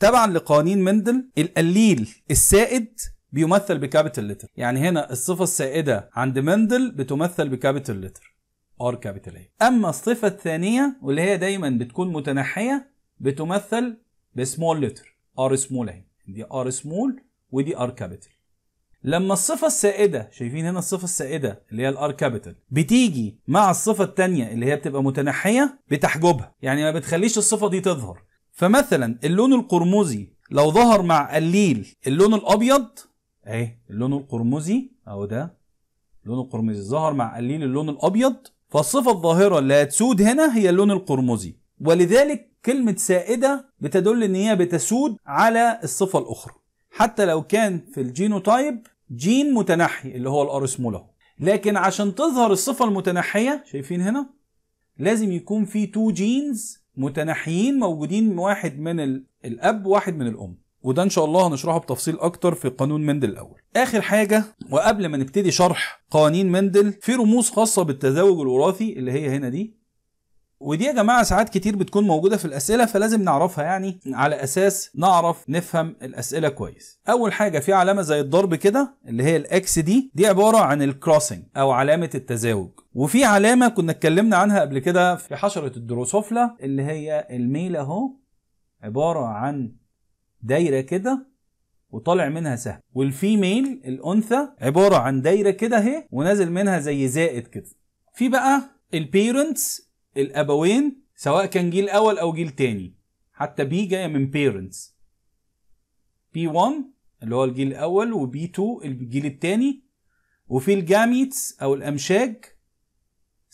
تبعا لقوانين مندل القليل السائد بيمثل بكابيتال لتر يعني هنا الصفة السائدة عند مندل بتمثل بكابيتال لتر ار كابيتال أما الصفة الثانية واللي هي دايما بتكون متنحية بتمثل بسمول لتر ار سمول اهي دي ار سمول ودي ار كابيتال لما الصفة السائدة شايفين هنا الصفة السائدة اللي هي الار كابيتال بتيجي مع الصفة الثانية اللي هي بتبقى متنحية بتحجبها يعني ما بتخليش الصفة دي تظهر فمثلا اللون القرمزي لو ظهر مع الليل اللون الابيض اهي اللون القرمزي اهو ده اللون القرمزي ظهر مع الليل اللون الابيض فالصفه الظاهره اللي هتسود هنا هي اللون القرمزي ولذلك كلمه سائده بتدل ان هي بتسود على الصفه الاخرى حتى لو كان في الجينوتايب جين متنحي اللي هو الارسمولا لكن عشان تظهر الصفه المتنحيه شايفين هنا لازم يكون في تو جينز متناحيين موجودين واحد من الاب وواحد من الام وده ان شاء الله هنشرحه بتفصيل اكتر في قانون مندل الاول اخر حاجه وقبل ما نبتدي شرح قوانين مندل في رموز خاصه بالتزاوج الوراثي اللي هي هنا دي ودي يا جماعه ساعات كتير بتكون موجوده في الاسئله فلازم نعرفها يعني على اساس نعرف نفهم الاسئله كويس اول حاجه في علامه زي الضرب كده اللي هي الاكس دي دي عباره عن الكروسنج او علامه التزاوج وفي علامة كنا اتكلمنا عنها قبل كده في حشرة الدروسوفلا اللي هي الميل اهو عبارة عن دايرة كده وطالع منها سهم والفيميل الأنثى عبارة عن دايرة كده اهي ونازل منها زي زائد كده في بقى البيرنتس الأبوين سواء كان جيل أول أو جيل تاني حتى بي جاية من بيرنتس بي 1 اللي هو الجيل الأول وبي 2 الجيل التاني وفي الجاميتس أو الأمشاج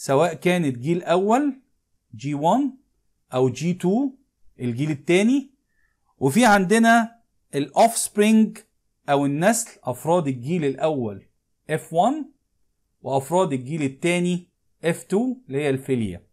سواء كانت جيل اول جي 1 او جي 2 الجيل الثاني وفي عندنا الاوف سبرينج او النسل افراد الجيل الاول F1 وافراد الجيل الثاني F2 اللي هي الفيليا